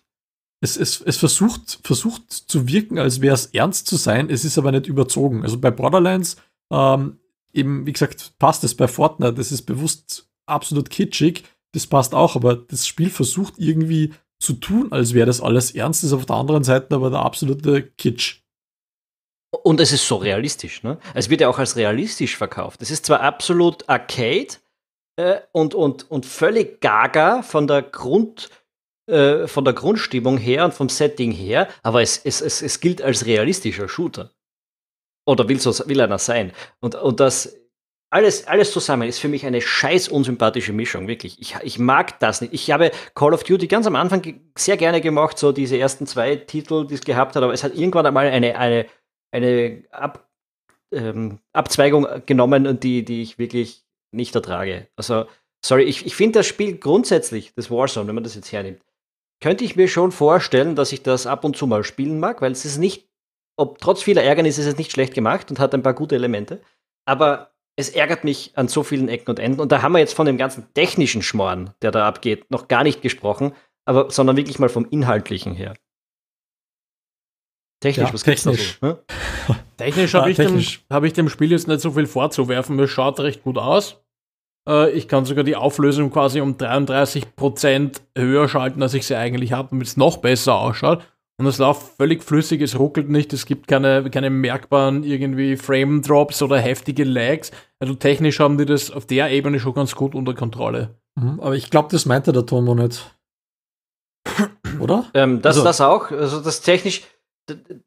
es, es, es versucht, versucht zu wirken, als wäre es ernst zu sein, es ist aber nicht überzogen. Also bei Borderlands, ähm, eben, wie gesagt, passt es bei Fortnite, das ist bewusst absolut kitschig, das passt auch, aber das Spiel versucht irgendwie zu tun, als wäre das alles ernst, ist auf der anderen Seite aber der absolute Kitsch. Und es ist so realistisch, ne? Es wird ja auch als realistisch verkauft. Es ist zwar absolut arcade äh, und, und, und völlig gaga von der Grund, äh, von der Grundstimmung her und vom Setting her, aber es, es, es, es gilt als realistischer Shooter. Oder will, so, will einer sein. Und, und das alles, alles zusammen ist für mich eine scheiß unsympathische Mischung, wirklich. Ich, ich mag das nicht. Ich habe Call of Duty ganz am Anfang sehr gerne gemacht, so diese ersten zwei Titel, die es gehabt hat, aber es hat irgendwann einmal eine, eine, eine Ab, ähm, Abzweigung genommen, die, die ich wirklich nicht ertrage. Also, sorry, ich, ich finde das Spiel grundsätzlich, das Warzone, wenn man das jetzt hernimmt, könnte ich mir schon vorstellen, dass ich das ab und zu mal spielen mag, weil es ist nicht, ob trotz vieler Ärgernis ist es nicht schlecht gemacht und hat ein paar gute Elemente. Aber es ärgert mich an so vielen Ecken und Enden. Und da haben wir jetzt von dem ganzen technischen Schmoren, der da abgeht, noch gar nicht gesprochen, aber sondern wirklich mal vom Inhaltlichen her. Technisch, ja, was technisch. Da so? Hm? Technisch habe ja, <laughs> ah, ich, hab ich dem Spiel jetzt nicht so viel vorzuwerfen. Es schaut recht gut aus. Äh, ich kann sogar die Auflösung quasi um 33% höher schalten, als ich sie eigentlich habe, damit es noch besser ausschaut. Und es läuft völlig flüssig, es ruckelt nicht, es gibt keine, keine merkbaren irgendwie Frame-Drops oder heftige Lags. Also technisch haben die das auf der Ebene schon ganz gut unter Kontrolle. Mhm. aber ich glaube, das meinte der Tomo nicht. Oder? Ähm, das, also. das auch. Also das technisch,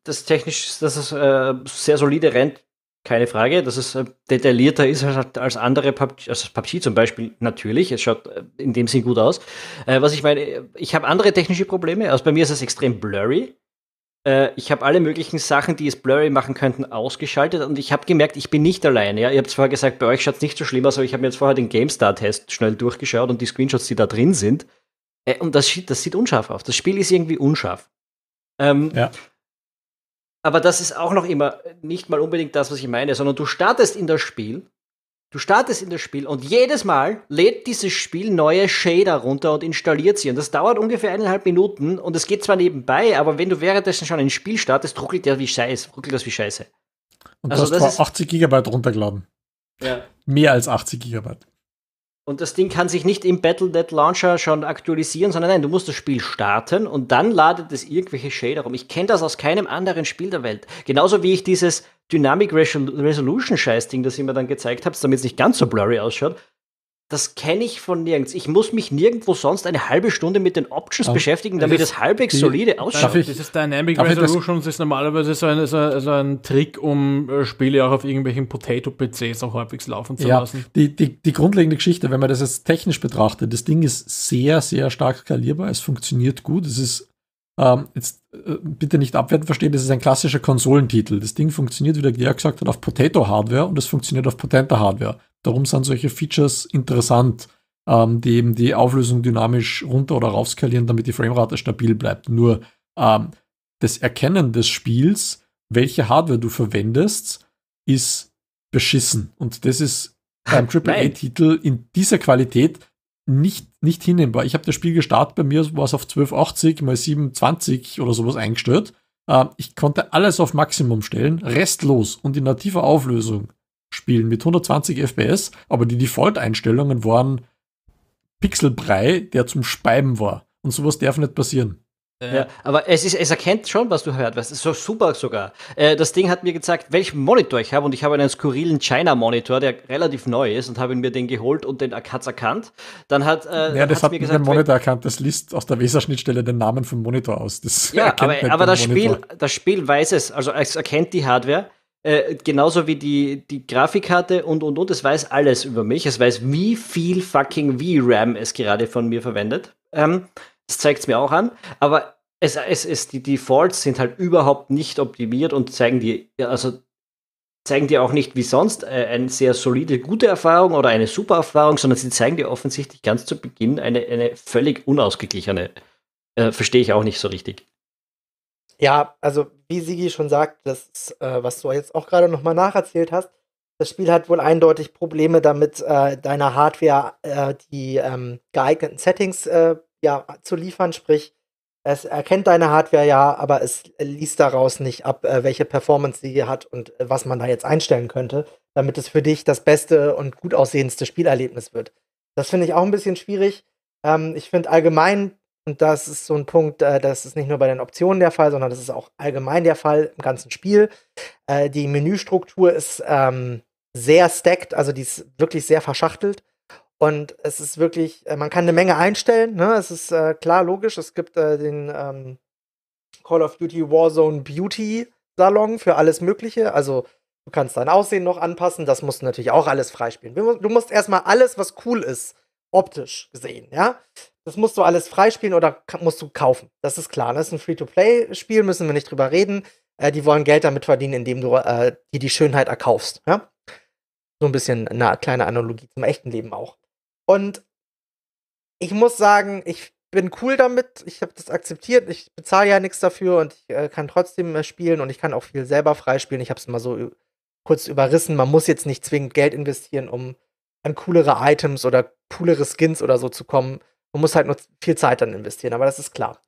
das technisch, das ist äh, sehr solide rennt keine Frage, dass es äh, detaillierter ist als andere PUBG, also PUBG zum Beispiel, natürlich. Es schaut äh, in dem Sinn gut aus. Äh, was ich meine, ich habe andere technische Probleme. Also bei mir ist es extrem blurry. ich habe alle möglichen Sachen, die es blurry machen könnten, ausgeschaltet und ich habe gemerkt, ich bin nicht allein. Ja? Ihr habt zwar gesagt, bei euch schaut es nicht so schlimm aus, aber ich habe mir jetzt vorher den GameStar-Test schnell durchgeschaut und die Screenshots, die da drin sind. und das, das sieht unscharf aus. Das Spiel ist irgendwie unscharf. Ähm, ja. Aber das ist auch noch immer nicht mal unbedingt das, was ich meine, sondern du startest in das Spiel, du startest in das Spiel und jedes Mal lädt dieses Spiel neue Shader runter und installiert sie. Und das dauert ungefähr eineinhalb Minuten und es geht zwar nebenbei, aber wenn du währenddessen schon ein Spiel startest, ruckelt der wie Scheiße, ruckelt das wie Scheiße. Und also, du hast das vor 80 Gigabyte runtergeladen. Ja. Mehr als 80 Gigabyte. Und das Ding kann sich nicht im Battle.net Launcher schon aktualisieren, sondern nein, du musst das Spiel starten und dann ladet es irgendwelche Shader rum. Ich kenne das aus keinem anderen Spiel der Welt. Genauso wie ich dieses Dynamic Resolution Scheißding, das ich mir dann gezeigt habe, damit es nicht ganz so blurry ausschaut, das kenne ich von nirgends. Ich muss mich nirgendwo sonst eine halbe Stunde mit den Options oh, beschäftigen, damit es halbwegs solide ausschaut. Ich, ist Dynamic Resolutions ist normalerweise so ein, so, ein, so ein, Trick, um äh, Spiele auch auf irgendwelchen Potato-PCs auch halbwegs laufen zu ja, lassen. Die, die, die grundlegende Geschichte, wenn man das jetzt technisch betrachtet, das Ding ist sehr, sehr stark skalierbar. Es funktioniert gut. Es ist ähm, jetzt äh, bitte nicht abwertend verstehen, das ist ein klassischer Konsolentitel. Das Ding funktioniert, wie der Georg gesagt hat, auf Potato-Hardware und es funktioniert auf potenter Hardware. Darum sind solche Features interessant, ähm, die eben die Auflösung dynamisch runter oder raufskalieren, damit die Framerate stabil bleibt. Nur ähm, das Erkennen des Spiels, welche Hardware du verwendest, ist beschissen. Und das ist beim AAA-Titel in dieser Qualität nicht, nicht hinnehmbar. Ich habe das Spiel gestartet, bei mir war es auf 1280 mal 720 oder sowas eingestellt. Ähm, ich konnte alles auf Maximum stellen, restlos und in nativer Auflösung spielen mit 120 FPS, aber die Default-Einstellungen waren Pixelbrei, der zum Speiben war. Und sowas darf nicht passieren. Ja. Äh, ja, aber es, ist, es erkennt schon, was du hört. Was ist so super sogar. Äh, das Ding hat mir gezeigt, welchen Monitor ich habe und ich habe einen skurrilen China-Monitor, der relativ neu ist und habe mir den geholt und den hat erkannt. Dann hat äh, ja, das hat mir gesagt, den Monitor erkannt. Das liest aus der Weser-Schnittstelle den Namen vom Monitor aus. Das ja, <laughs> aber, aber das Spiel, das Spiel weiß es. Also es erkennt die Hardware äh, genauso wie die, die Grafikkarte und und und. Es weiß alles über mich. Es weiß, wie viel fucking VRAM es gerade von mir verwendet. Ähm, das zeigt es mir auch an. Aber es, es, es, die Defaults sind halt überhaupt nicht optimiert und zeigen dir, also zeigen dir auch nicht wie sonst äh, eine sehr solide, gute Erfahrung oder eine super Erfahrung, sondern sie zeigen dir offensichtlich ganz zu Beginn eine, eine völlig unausgeglichene. Äh, Verstehe ich auch nicht so richtig. Ja, also wie Sigi schon sagt, das, äh, was du jetzt auch gerade nochmal nacherzählt hast, das Spiel hat wohl eindeutig Probleme damit, äh, deiner Hardware äh, die ähm, geeigneten Settings äh, ja, zu liefern. Sprich, es erkennt deine Hardware ja, aber es liest daraus nicht ab, äh, welche Performance sie hat und äh, was man da jetzt einstellen könnte, damit es für dich das beste und gut aussehendste Spielerlebnis wird. Das finde ich auch ein bisschen schwierig. Ähm, ich finde allgemein und das ist so ein Punkt, äh, das ist nicht nur bei den Optionen der Fall, sondern das ist auch allgemein der Fall im ganzen Spiel. Äh, die Menüstruktur ist ähm, sehr stacked, also die ist wirklich sehr verschachtelt. Und es ist wirklich, äh, man kann eine Menge einstellen. Ne? Es ist äh, klar, logisch, es gibt äh, den ähm, Call of Duty Warzone Beauty Salon für alles Mögliche. Also du kannst dein Aussehen noch anpassen, das musst du natürlich auch alles freispielen. Du musst erstmal alles, was cool ist, optisch gesehen, ja. Das musst du alles freispielen oder musst du kaufen. Das ist klar. Ne? Das ist ein Free-to-Play-Spiel, müssen wir nicht drüber reden. Äh, die wollen Geld damit verdienen, indem du äh, dir die Schönheit erkaufst. Ja? So ein bisschen eine kleine Analogie zum echten Leben auch. Und ich muss sagen, ich bin cool damit. Ich habe das akzeptiert. Ich bezahle ja nichts dafür und ich äh, kann trotzdem äh, spielen und ich kann auch viel selber freispielen. Ich habe es mal so kurz überrissen. Man muss jetzt nicht zwingend Geld investieren, um an coolere Items oder coolere Skins oder so zu kommen. Man muss halt nur viel Zeit dann investieren, aber das ist klar.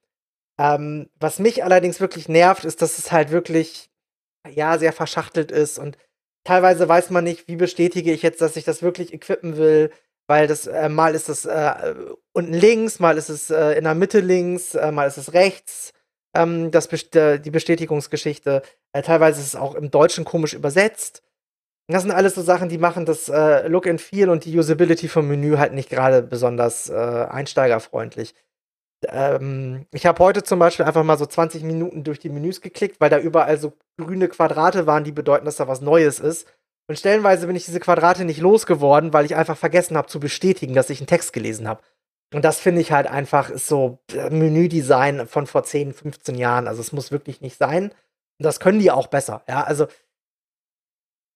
Ähm, was mich allerdings wirklich nervt, ist, dass es halt wirklich, ja, sehr verschachtelt ist und teilweise weiß man nicht, wie bestätige ich jetzt, dass ich das wirklich equippen will, weil das äh, mal ist es äh, unten links, mal ist es äh, in der Mitte links, äh, mal ist es rechts. Ähm, das die Bestätigungsgeschichte. Äh, teilweise ist es auch im Deutschen komisch übersetzt. Das sind alles so Sachen, die machen das äh, Look and Feel und die Usability vom Menü halt nicht gerade besonders äh, einsteigerfreundlich. Ähm, ich habe heute zum Beispiel einfach mal so 20 Minuten durch die Menüs geklickt, weil da überall so grüne Quadrate waren, die bedeuten, dass da was Neues ist. Und stellenweise bin ich diese Quadrate nicht losgeworden, weil ich einfach vergessen habe zu bestätigen, dass ich einen Text gelesen habe. Und das finde ich halt einfach ist so äh, Menüdesign von vor 10, 15 Jahren. Also es muss wirklich nicht sein. Und das können die auch besser. Ja, also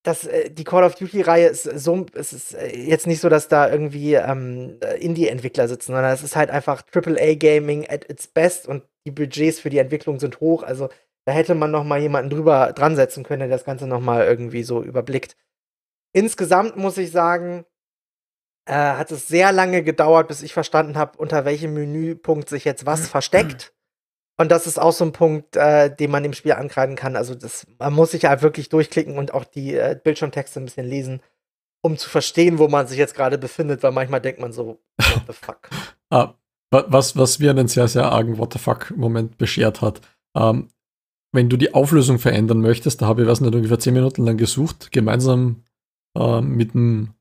das, äh, die Call of Duty-Reihe ist so, es ist äh, jetzt nicht so, dass da irgendwie ähm, äh, Indie-Entwickler sitzen, sondern es ist halt einfach AAA-Gaming at its best und die Budgets für die Entwicklung sind hoch. Also da hätte man noch mal jemanden drüber dran setzen können, der das Ganze noch mal irgendwie so überblickt. Insgesamt muss ich sagen, äh, hat es sehr lange gedauert, bis ich verstanden habe, unter welchem Menüpunkt sich jetzt was mhm. versteckt. Und das ist auch so ein Punkt, äh, den man im Spiel angreifen kann. Also das, man muss sich halt wirklich durchklicken und auch die äh, Bildschirmtexte ein bisschen lesen, um zu verstehen, wo man sich jetzt gerade befindet, weil manchmal denkt man so, what the fuck. <laughs> ah, was, was mir einen sehr, sehr argen What the fuck-Moment beschert hat. Ähm, wenn du die Auflösung verändern möchtest, da habe ich, weiß nicht, ungefähr zehn Minuten lang gesucht, gemeinsam äh, mit dem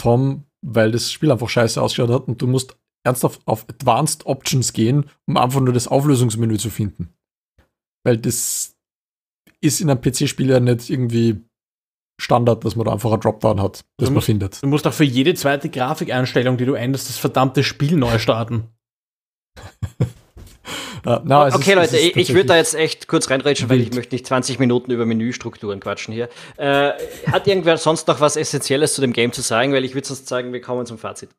Tom, weil das Spiel einfach scheiße ausschaut hat und du musst ernsthaft auf Advanced Options gehen, um einfach nur das Auflösungsmenü zu finden. Weil das ist in einem PC-Spiel ja nicht irgendwie Standard, dass man da einfach einen Dropdown hat, das man findet. Du musst auch für jede zweite Grafikeinstellung, die du änderst, das verdammte Spiel neu starten. uh, <laughs> no, okay, ist, Leute, ich, ich würde da jetzt echt kurz reinrätschen, weil ich möchte nicht 20 Minuten über Menüstrukturen quatschen hier. Äh, hat irgendwer sonst noch was Essentielles zu dem Game zu sagen? Weil ich würde sonst sagen, wir kommen zum Fazit.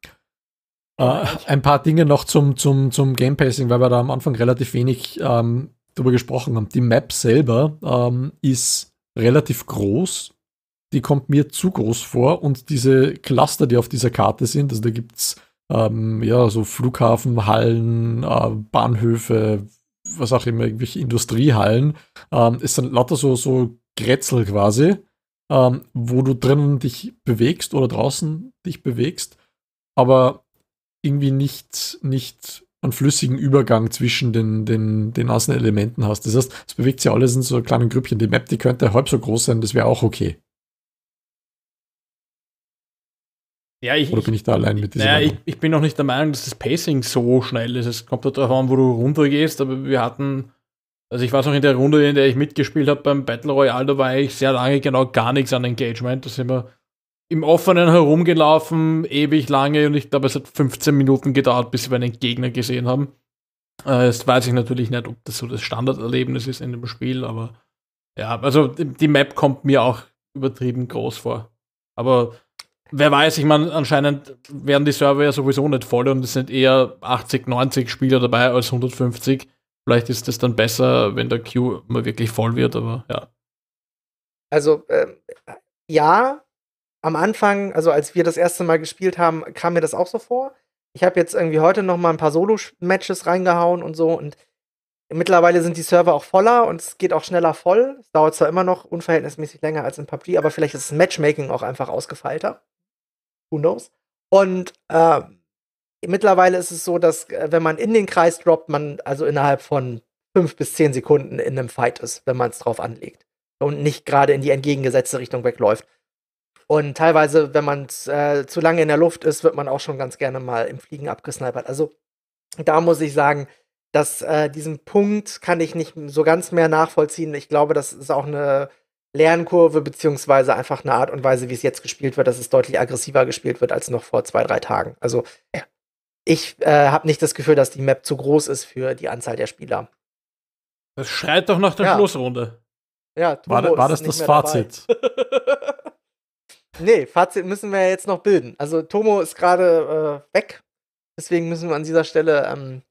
Äh, ein paar Dinge noch zum, zum, zum Game Pacing, weil wir da am Anfang relativ wenig ähm, darüber gesprochen haben. Die Map selber ähm, ist relativ groß. Die kommt mir zu groß vor und diese Cluster, die auf dieser Karte sind, also da gibt es ähm, ja so Flughafen, Hallen, äh, Bahnhöfe, was auch immer, irgendwelche Industriehallen. Ähm, es sind lauter so, so Grätzel quasi, ähm, wo du drinnen dich bewegst oder draußen dich bewegst. Aber irgendwie nicht, nicht einen flüssigen Übergang zwischen den, den, den Außenelementen hast. Das heißt, es bewegt sich alles in so kleinen Grüppchen. Die Map, die könnte halb so groß sein, das wäre auch okay. Ja, ich, Oder bin ich da allein mit dieser? Naja, ich, ich, bin noch nicht der Meinung, dass das Pacing so schnell ist. Es kommt darauf an, wo du runtergehst, aber wir hatten, also ich weiß noch in der Runde, in der ich mitgespielt habe beim Battle Royale, da war ich sehr lange genau gar nichts an Engagement. Da sind wir im Offenen herumgelaufen, ewig lange und ich glaube, es hat 15 Minuten gedauert, bis wir einen Gegner gesehen haben. Äh, jetzt weiß ich natürlich nicht, ob das so das Standarderlebnis ist in dem Spiel, aber ja, also die Map kommt mir auch übertrieben groß vor. Aber wer weiß, ich meine, anscheinend werden die Server ja sowieso nicht voll und es sind eher 80, 90 Spieler dabei als 150. Vielleicht ist das dann besser, wenn der Queue mal wirklich voll wird, aber ja. Also, ähm, ja, am Anfang, also als wir das erste Mal gespielt haben, kam mir das auch so vor. Ich habe jetzt irgendwie heute noch mal ein paar Solo-Matches reingehauen und so und mittlerweile sind die Server auch voller und es geht auch schneller voll. Es dauert zwar immer noch unverhältnismäßig länger als in PUBG, aber vielleicht ist das Matchmaking auch einfach ausgefeilter. Who knows? Und äh, mittlerweile ist es so, dass äh, wenn man in den Kreis droppt, man also innerhalb von fünf bis zehn Sekunden in einem Fight ist, wenn man es drauf anlegt und nicht gerade in die entgegengesetzte Richtung wegläuft. Und teilweise, wenn man äh, zu lange in der Luft ist, wird man auch schon ganz gerne mal im Fliegen abgesnipert. Also da muss ich sagen, dass äh, diesen Punkt kann ich nicht so ganz mehr nachvollziehen. Ich glaube, das ist auch eine Lernkurve, beziehungsweise einfach eine Art und Weise, wie es jetzt gespielt wird, dass es deutlich aggressiver gespielt wird als noch vor zwei, drei Tagen. Also ich äh, habe nicht das Gefühl, dass die Map zu groß ist für die Anzahl der Spieler. Das schreit doch nach der ja. Schlussrunde. Ja, war, war, das das Fazit? <laughs> Nee, Fazit müssen wir ja jetzt noch bilden. Also Tomo ist gerade äh, weg. Deswegen müssen wir an dieser Stelle ähm,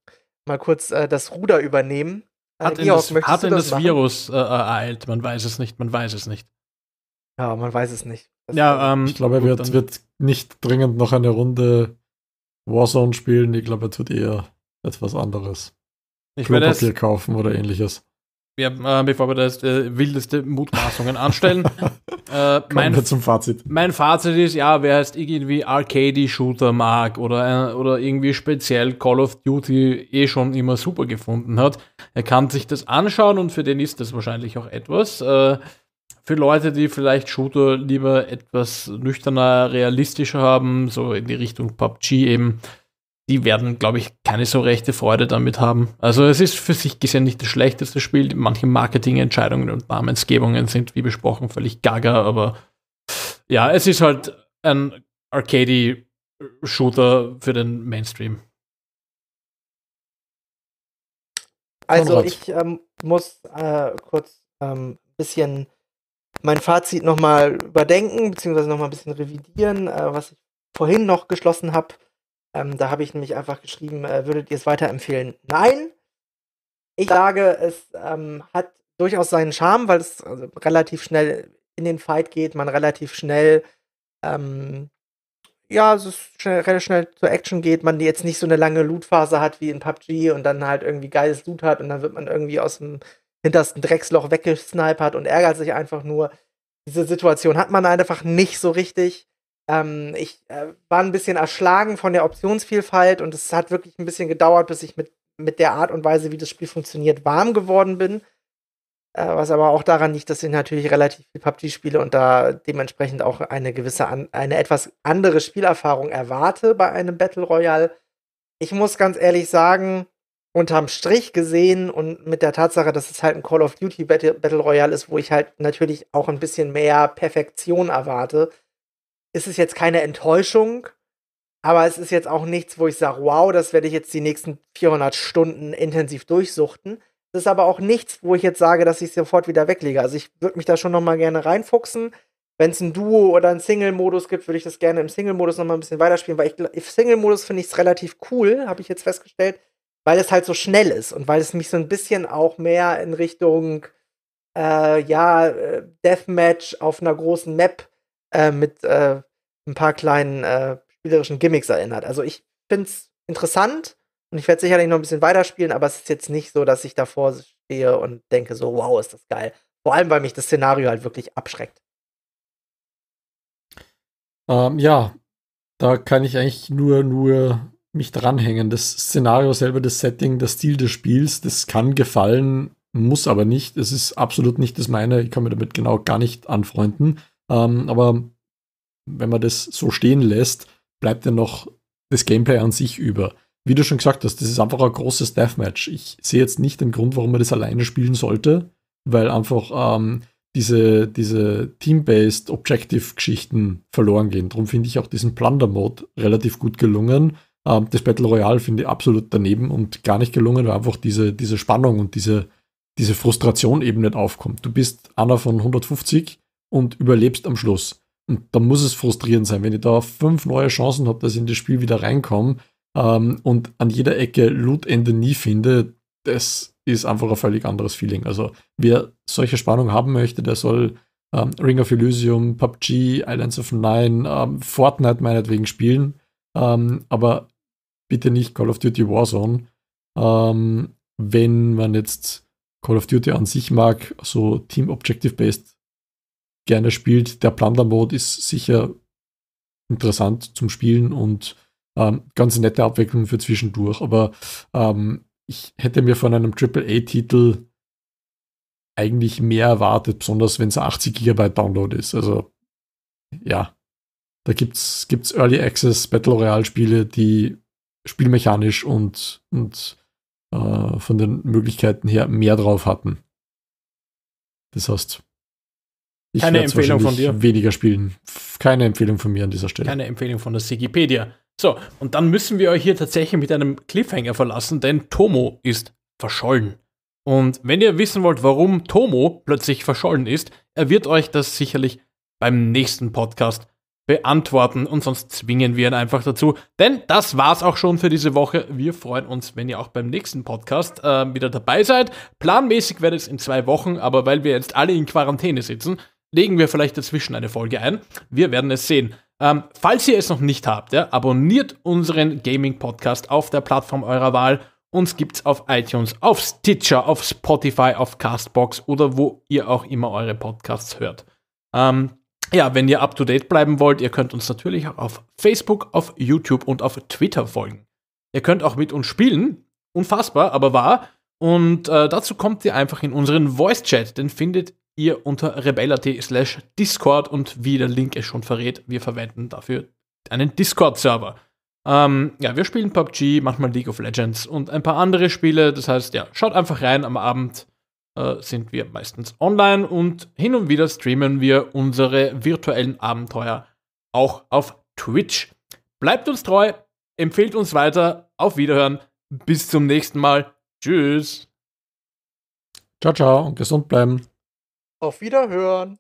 mal kurz äh, das Ruder übernehmen. Äh, hat ihn das, hat ihn das, das Virus äh, ereilt. Man weiß es nicht, man weiß es nicht. Ja, man weiß es nicht. Das ja, ähm, ich glaube, er wird, wird, nicht dringend noch eine Runde Warzone spielen. Ich glaube, er tut eher etwas anderes. Ich Klopapier kaufen oder ähnliches ja, äh, bevor wir das äh, wildeste Mutmaßungen anstellen. <laughs> äh, mein, zum Fazit. Mein Fazit ist, ja, wer jetzt irgendwie Arcade-Shooter mag oder, äh, oder irgendwie speziell Call of Duty eh schon immer super gefunden hat, er kann sich das anschauen und für den ist das wahrscheinlich auch etwas. Äh, für Leute, die vielleicht Shooter lieber etwas nüchterner, realistischer haben, so in die Richtung PUBG eben, die werden, glaube ich, keine so rechte Freude damit haben. Also es ist für sich gesehen nicht das schlechteste Spiel. Manche Marketingentscheidungen und Namensgebungen sind, wie besprochen, völlig gaga, aber ja, es ist halt ein Arcade-Shooter für den Mainstream. Also ich ähm, muss äh, kurz ein ähm, bisschen mein Fazit nochmal überdenken, beziehungsweise nochmal ein bisschen revidieren, äh, was ich vorhin noch geschlossen habe. Ähm, da habe ich nämlich einfach geschrieben, äh, würdet ihr es weiterempfehlen? Nein. Ich sage, es ähm, hat durchaus seinen Charme, weil es also, relativ schnell in den Fight geht, man relativ schnell, ähm, ja, es ist schnell, relativ schnell zur Action geht, man jetzt nicht so eine lange Loot-Phase hat wie in PUBG und dann halt irgendwie geiles Loot hat und dann wird man irgendwie aus dem hintersten Drecksloch weggesnipert und ärgert sich einfach nur. Diese Situation hat man einfach nicht so richtig ähm, ich äh, war ein bisschen erschlagen von der Optionsvielfalt und es hat wirklich ein bisschen gedauert, bis ich mit, mit der Art und Weise, wie das Spiel funktioniert, warm geworden bin. Äh, was aber auch daran liegt, dass ich natürlich relativ viel PUBG spiele und da dementsprechend auch eine gewisse, an, eine etwas andere Spielerfahrung erwarte bei einem Battle Royale. Ich muss ganz ehrlich sagen, unterm Strich gesehen und mit der Tatsache, dass es halt ein Call of Duty Battle, Battle Royale ist, wo ich halt natürlich auch ein bisschen mehr Perfektion erwarte, ist es jetzt keine Enttäuschung, aber es ist jetzt auch nichts, wo ich sage, wow, das werde ich jetzt die nächsten 400 Stunden intensiv durchsuchten. Es ist aber auch nichts, wo ich jetzt sage, dass ich es sofort wieder weglege. Also ich würde mich da schon nochmal gerne reinfuchsen. Wenn es ein Duo oder ein Single-Modus gibt, würde ich das gerne im Single-Modus nochmal ein bisschen weiterspielen, weil ich Single-Modus finde ich es relativ cool, habe ich jetzt festgestellt, weil es halt so schnell ist und weil es mich so ein bisschen auch mehr in Richtung äh, ja, äh, Deathmatch auf einer großen Map äh, mit äh, ein paar kleinen äh, spielerischen Gimmicks erinnert. Also ich finde es interessant und ich werde sicherlich noch ein bisschen weiterspielen, aber es ist jetzt nicht so, dass ich davor stehe und denke so, wow, ist das geil. Vor allem, weil mich das Szenario halt wirklich abschreckt. Ähm, ja, da kann ich eigentlich nur, nur mich dranhängen. Das Szenario selber, das Setting, der Stil des Spiels, das kann gefallen, muss aber nicht. Es ist absolut nicht das meine. Ich kann mir damit genau gar nicht anfreunden. Ähm, aber wenn man das so stehen lässt, bleibt ja noch das Gameplay an sich über. Wie du schon gesagt hast, das ist einfach ein großes Deathmatch. Ich sehe jetzt nicht den Grund, warum man das alleine spielen sollte, weil einfach ähm, diese, diese Team-Based Objective-Geschichten verloren gehen. Darum finde ich auch diesen Plunder-Mode relativ gut gelungen. Ähm, das Battle Royale finde ich absolut daneben und gar nicht gelungen, weil einfach diese, diese Spannung und diese, diese Frustration eben nicht aufkommt. Du bist einer von 150 und überlebst am Schluss. Und da muss es frustrierend sein, wenn ich da fünf neue Chancen habe, dass ich in das Spiel wieder reinkomme ähm, und an jeder Ecke Lootende nie finde, das ist einfach ein völlig anderes Feeling. Also wer solche Spannung haben möchte, der soll ähm, Ring of Elysium, PUBG, Islands of Nine, ähm, Fortnite meinetwegen spielen, ähm, aber bitte nicht Call of Duty Warzone. Ähm, wenn man jetzt Call of Duty an sich mag, so Team Objective Based gerne spielt, der Plunder-Mode ist sicher interessant zum Spielen und ähm, ganz nette Abwechslung für zwischendurch. Aber ähm, ich hätte mir von einem AAA-Titel eigentlich mehr erwartet, besonders wenn es 80 GB Download ist. Also ja, da gibt es Early Access Battle Royale Spiele, die spielmechanisch und und äh, von den Möglichkeiten her mehr drauf hatten. Das heißt, ich Keine Empfehlung von dir. Weniger spielen. Keine Empfehlung von mir an dieser Stelle. Keine Empfehlung von der Sigipedia. So, und dann müssen wir euch hier tatsächlich mit einem Cliffhanger verlassen, denn Tomo ist verschollen. Und wenn ihr wissen wollt, warum Tomo plötzlich verschollen ist, er wird euch das sicherlich beim nächsten Podcast beantworten und sonst zwingen wir ihn einfach dazu. Denn das war's auch schon für diese Woche. Wir freuen uns, wenn ihr auch beim nächsten Podcast äh, wieder dabei seid. Planmäßig wäre es in zwei Wochen, aber weil wir jetzt alle in Quarantäne sitzen, legen wir vielleicht dazwischen eine Folge ein. Wir werden es sehen. Ähm, falls ihr es noch nicht habt, ja, abonniert unseren Gaming-Podcast auf der Plattform eurer Wahl. Uns gibt es auf iTunes, auf Stitcher, auf Spotify, auf Castbox oder wo ihr auch immer eure Podcasts hört. Ähm, ja, wenn ihr up to date bleiben wollt, ihr könnt uns natürlich auch auf Facebook, auf YouTube und auf Twitter folgen. Ihr könnt auch mit uns spielen. Unfassbar, aber wahr. Und äh, dazu kommt ihr einfach in unseren Voice-Chat. Den findet ihr unter rebellat slash Discord und wie der Link es schon verrät, wir verwenden dafür einen Discord-Server. Ähm, ja, wir spielen PUBG, manchmal League of Legends und ein paar andere Spiele. Das heißt, ja, schaut einfach rein. Am Abend äh, sind wir meistens online und hin und wieder streamen wir unsere virtuellen Abenteuer auch auf Twitch. Bleibt uns treu, empfehlt uns weiter. Auf Wiederhören. Bis zum nächsten Mal. Tschüss. Ciao, ciao und gesund bleiben. Auf Wiederhören!